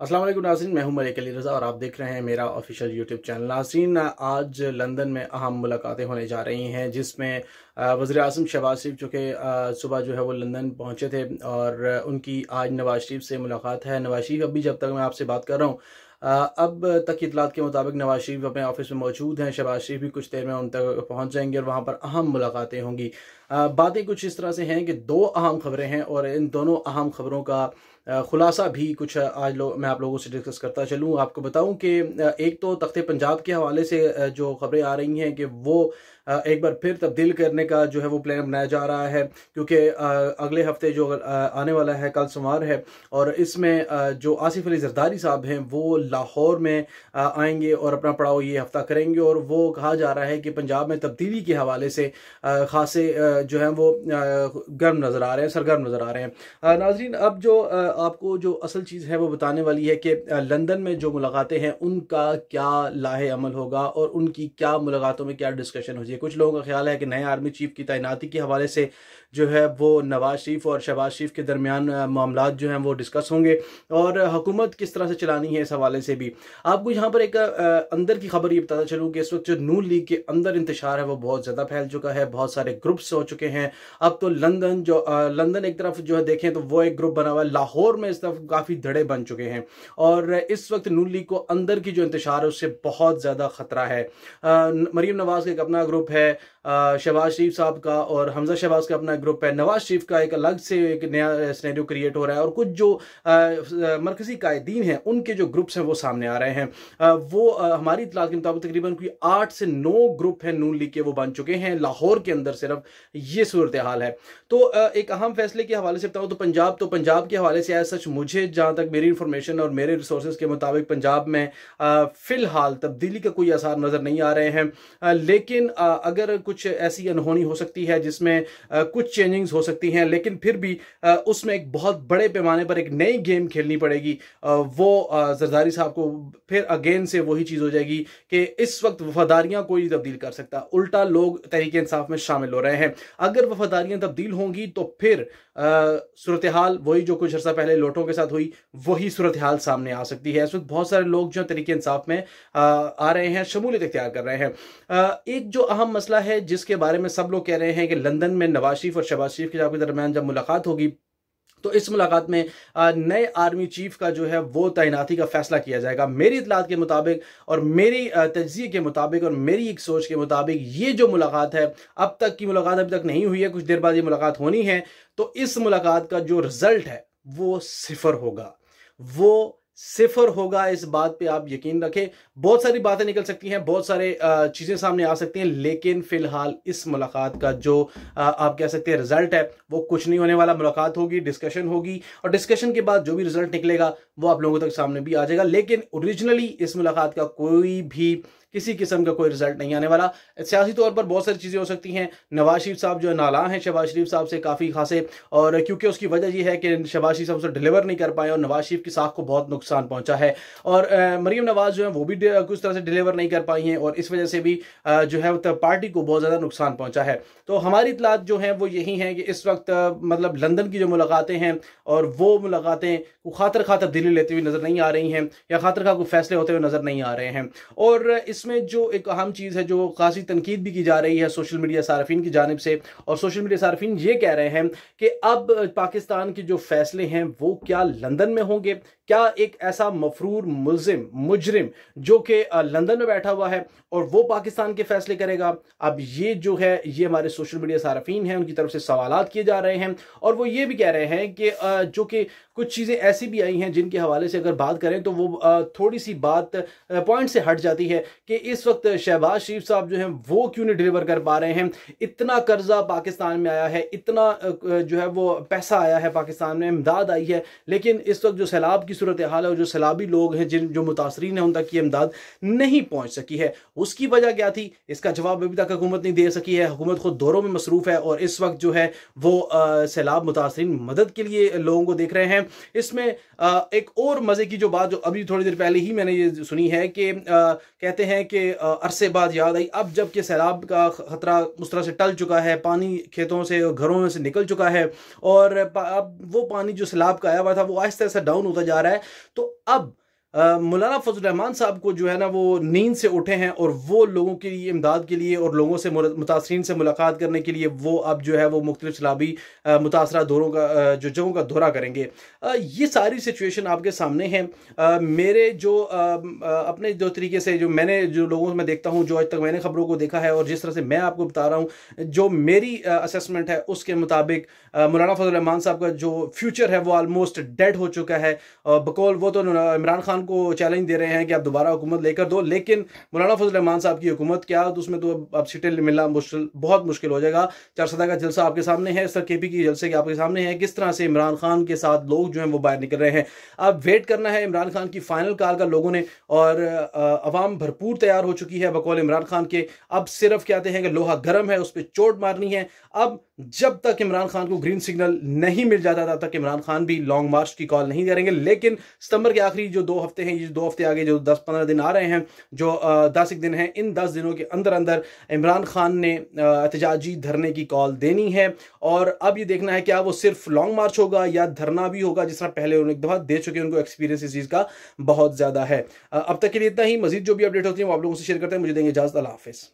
असलम नाजरीन मैं हूं मलिक अली रज़ा और आप देख रहे हैं मेरा ऑफिशियल यूट्यूब चैनल नाजरीन आज लंदन में अहम मुलाकातें होने जा रही हैं जिसमें वज़ी अजम शहबाज शरीफ जो कि सुबह जो है वो लंदन पहुंचे थे और उनकी आज नवाज शरीफ से मुलाकात है नवाज शरीफ अभी जब तक मैं आपसे बात कर रहा हूँ अब तक इतलात के मुताबिक नवाज शरीफ अपने ऑफिस में मौजूद हैं शहबाज शरीफ भी कुछ देर में उन तक पहुंच जाएंगे और वहां पर अहम मुलाकातें होंगी बातें कुछ इस तरह से हैं कि दो अहम खबरें हैं और इन दोनों अहम खबरों का खुलासा भी कुछ आज लोग मैं आप लोगों से डिस्कस करता चलूँ आपको बताऊँ कि एक तो तख्ते पंजाब के हवाले से जो खबरें आ रही हैं कि वो एक बार फिर तब्दील करने का जो है वो प्लान बनाया जा रहा है क्योंकि अगले हफ्ते जो आने वाला है कल सोमवार है और इसमें जो आसिफ अली जरदारी साहब हैं वो लाहौर में आएंगे और अपना पड़ाव ये हफ्ता करेंगे और वो कहा जा रहा है कि पंजाब में तब्दीली के हवाले से खासे जो है वो गर्म नज़र आ रहे हैं सरगर्म नज़र आ रहे हैं नाजरीन अब जो आपको जो असल चीज़ है वो बताने वाली है कि लंदन में जो मुलाकातें हैं उनका क्या लाह अमल होगा और उनकी क्या मुलाकातों में क्या डिस्कशन हो जाए कुछ लोगों का ख्याल है कि नए आर्मी चीफ की तैनाती के हवाले से जो है वो नवाज शरीफ और शहबाज शरीफ के दरमियान मामला जो हैं वो डिस्कस होंगे और हुकूमत किस तरह से चलानी है इस हवाले से भी आपको यहाँ पर एक अंदर की खबर ये बताता चलूँ कि इस वक्त जो नू लीग के अंदर इंतशार है वो बहुत ज़्यादा फैल चुका है बहुत सारे ग्रुप्स हो चुके हैं अब तो लंदन जो लंदन एक तरफ जो है देखें तो वो एक ग्रुप बना हुआ है लाहौर में इस तरफ काफ़ी धड़े बन चुके हैं और इस वक्त नून लीग को अंदर की जो इंतजार है उससे बहुत ज़्यादा ख़तरा है मरीम नवाज़ का एक अपना ग्रुप है शहबाज शरीफ साहब का और हमजा शहबाज का अपना ग्रुप है नवाज शरीफ का एक अलग से एक नया स्नेडियो क्रिएट हो रहा है और कुछ जो मरकजी कायदीन हैं उनके जो ग्रुप्स हैं वो सामने आ रहे हैं वो हमारी इतला के मुताबिक तकरीबन कोई आठ से नौ ग्रुप हैं नून लीग के वो बन चुके हैं लाहौर के अंदर सिर्फ ये सूरत हाल है तो एक अहम फैसले के हवाले से बताऊँ तो पंजाब तो पंजाब के हवाले से सच मुझे जहाँ तक मेरी इन्फॉर्मेशन और मेरे रिसोर्स के मुताबिक पंजाब में फ़िलहाल तब्दीली का कोई आसार नज़र नहीं आ रहे हैं लेकिन अगर कुछ ऐसी अनहोनी हो सकती है जिसमें कुछ चेंजिंग्स हो सकती हैं लेकिन फिर भी उसमें एक बहुत बड़े पैमाने पर एक नई गेम खेलनी पड़ेगी वो जरदारी साहब को फिर अगेन से वही चीज़ हो जाएगी कि इस वक्त वफादारियाँ कोई तब्दील कर सकता उल्टा लोग तहरीक इंसाफ में शामिल हो रहे हैं अगर वफादारियां तब्दील होंगी तो फिर सूरत हाल वही जो कुछ अर्सा पहले लोटों के साथ हुई वही सूरत हाल सामने आ सकती है इस वक्त बहुत सारे लोग जो तरीके इंसाफ में आ, आ रहे हैं शमूलियत इख्तियार कर रहे हैं आ, एक जो अहम मसला है जिसके बारे में सब लोग कह रहे हैं कि लंदन में नवाज शरीफ और शहबाज शरीफ के दरमियान जब मुलाकात होगी तो इस मुलाकात में नए आर्मी चीफ का जो है वो तैनाती का फैसला किया जाएगा मेरी इतलात के मुताबिक और मेरी तजिए के मुताबिक और मेरी एक सोच के मुताबिक ये जो मुलाकात है अब तक की मुलाकात अभी तक नहीं हुई है कुछ देर बाद ये मुलाकात होनी है तो इस मुलाकात का जो रिजल्ट है वो सिफर होगा वो सिफर होगा इस बात पे आप यकीन रखें बहुत सारी बातें निकल सकती हैं बहुत सारे चीज़ें सामने आ सकती हैं लेकिन फिलहाल इस मुलाकात का जो आप कह सकते हैं रिजल्ट है वो कुछ नहीं होने वाला मुलाकात होगी डिस्कशन होगी और डिस्कशन के बाद जो भी रिजल्ट निकलेगा वो आप लोगों तक सामने भी आ जाएगा लेकिन ओरिजिनली इस मुलाकात का कोई भी किसी किस्म का कोई रिजल्ट नहीं आने वाला सियासी तौर पर बहुत सारी चीज़ें हो सकती हैं नवाज शरीफ साहब जो है नाला हैं शहबाज शरीफ साहब से काफ़ी खासे और क्योंकि उसकी वजह यह है कि शहबाज शरीफ साहब उसे डिलीवर नहीं कर पाए और नवाज शरीफ की साख को बहुत नुकसान पहुंचा है और मरीम नवाज जो है वो भी कुछ तरह से डिलीवर नहीं कर पाई हैं और इस वजह से भी जो है पार्टी को बहुत ज़्यादा नुकसान पहुँचा है तो हमारी इतलात जो है वो यही है कि इस वक्त मतलब लंदन की जो मुलाकातें हैं और वो मुलाकातें खातर खातर दिल्ली तब्दीली लेती हुई नज़र नहीं आ रही हैं या खातर खा को फैसले होते हुए नज़र नहीं आ रहे हैं और इस इसमें जो एक अहम चीज़ है जो खासी तनकीद भी की जा रही है सोशल मीडिया सार्फिन की जानब से और सोशल मीडिया सार्फिन ये कह रहे हैं कि अब पाकिस्तान के जो फैसले हैं वो क्या लंदन में होंगे क्या एक ऐसा मफरूर मुलिम मुजरिम जो कि लंदन में बैठा हुआ है और वो पाकिस्तान के फैसले करेगा अब ये जो है ये हमारे सोशल मीडिया सार्फीन हैं उनकी तरफ से सवाल किए जा रहे हैं और वो ये भी कह रहे हैं कि जो कि कुछ चीज़ें ऐसी भी आई हैं जिनके हवाले से अगर बात करें तो वो थोड़ी सी बात पॉइंट से हट जाती है कि इस वक्त शहबाज शरीफ साहब जो हैं वो क्यों नहीं डिलीवर कर पा रहे हैं इतना कर्जा पाकिस्तान में आया है इतना जो है वो पैसा आया है पाकिस्तान में इमदाद आई है लेकिन इस वक्त जो सैलाब की सूरत हाल है और जो सैलाबी लोग हैं जिन जो मुतासरीन हैं उन तक की इमदाद नहीं पहुँच सकी है उसकी वजह क्या थी इसका जवाब अभी तक हुकूमत नहीं दे सकी है हुकूमत खुद दौरों में मसरूफ़ है और इस वक्त जो है वो सैलाब मुतासरी मदद के लिए लोगों को देख रहे हैं इसमें एक और मज़े की जो बात जो अभी थोड़ी देर पहले ही मैंने ये सुनी है कि कहते हैं कि अरसे बाद याद आई अब जबकि सैलाब का ख़तरा उस तरह से टल चुका है पानी खेतों से घरों से निकल चुका है और अब वो पानी जो सैलाब का आया हुआ था वो आहिस्ता आहिस्ता डाउन होता जा रहा है रहा है तो अब मौलाना फजल रहमान साहब को जो है ना वो नींद से उठे हैं और वो लोगों के लिए इमदाद के लिए और लोगों से मुतासरीन से मुलाकात करने के लिए वो अब जो है वो मुख्तलिफ सलाबी मुतासर दौरों का जो जगहों का दौरा करेंगे ये सारी सिचुएशन आपके सामने है मेरे जो अपने जो तरीके से जो मैंने जो लोगों में देखता हूँ जो आज तक मैंने खबरों को देखा है और जिस तरह से मैं आपको बता रहा हूँ जो मेरी असमेंट है उसके मुताबिक मौलाना फजल रहमान साहब का जो फ्यूचर है वो आलमोस्ट डेड हो चुका है बकौल वो तो इमरान खान पाकिस्तान को चैलेंज दे रहे हैं कि आप दोबारा हुकूमत लेकर दो लेकिन मौलाना फजल रहमान साहब की हुकूमत क्या तो उसमें तो अब सीटें मिलना मुश्किल बहुत मुश्किल हो जाएगा चार सदा का जलसा आपके सामने है सर के पी की जलसे के आपके सामने है किस तरह से इमरान खान के साथ लोग जो हैं वो बाहर निकल रहे हैं अब वेट करना है इमरान खान की फाइनल कार का लोगों ने और आवाम भरपूर तैयार हो चुकी है बकौल इमरान खान के अब सिर्फ कहते हैं कि लोहा गर्म है उस पर चोट मारनी है अब जब तक इमरान खान को ग्रीन सिग्नल नहीं मिल जाता तब तक इमरान खान भी लॉन्ग मार्च की कॉल नहीं करेंगे लेकिन सितंबर के आखिरी जो दो हफ्ते हैं ये दो हफ्ते आगे जो दस पंद्रह दिन आ रहे हैं जो दस एक दिन हैं इन दस दिनों के अंदर अंदर इमरान खान ने एहतजाजी धरने की कॉल देनी है और अब ये देखना है क्या वो सिर्फ लॉन्ग मार्च होगा या धरना भी होगा जिस तरह पहले उन्हें एक दफ़ा दे चुके उनको एक्सपीरियंस इस चीज़ का बहुत ज़्यादा है अब तक के लिए इतना ही मजीद जो भी अपडेट होती है वो आप लोगों से शेयर करते हैं मुझे देंगे इजाज़त अला हाफिज़